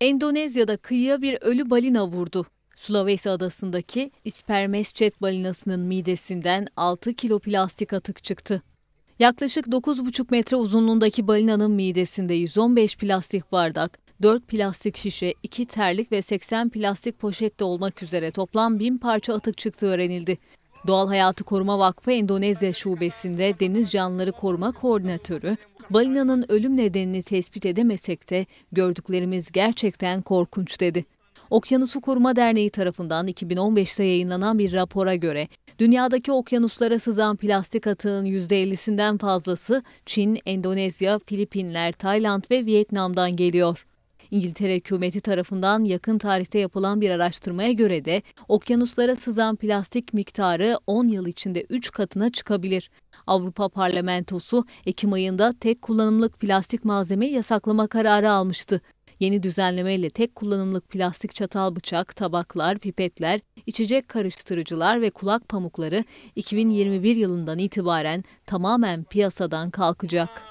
Endonezya'da kıyıya bir ölü balina vurdu. Sulawesi adasındaki ispermesçet balinasının midesinden 6 kilo plastik atık çıktı. Yaklaşık 9,5 metre uzunluğundaki balinanın midesinde 115 plastik bardak, 4 plastik şişe, 2 terlik ve 80 plastik poşette olmak üzere toplam 1000 parça atık çıktığı öğrenildi. Doğal Hayatı Koruma Vakfı Endonezya Şubesi'nde Deniz Canlıları Koruma Koordinatörü Balinanın ölüm nedenini tespit edemesek de gördüklerimiz gerçekten korkunç dedi. Okyanusu Koruma Derneği tarafından 2015'te yayınlanan bir rapora göre dünyadaki okyanuslara sızan plastik atığın %50'sinden fazlası Çin, Endonezya, Filipinler, Tayland ve Vietnam'dan geliyor. İngiltere hükümeti tarafından yakın tarihte yapılan bir araştırmaya göre de okyanuslara sızan plastik miktarı 10 yıl içinde 3 katına çıkabilir. Avrupa Parlamentosu Ekim ayında tek kullanımlık plastik malzeme yasaklama kararı almıştı. Yeni düzenlemeyle tek kullanımlık plastik çatal bıçak, tabaklar, pipetler, içecek karıştırıcılar ve kulak pamukları 2021 yılından itibaren tamamen piyasadan kalkacak.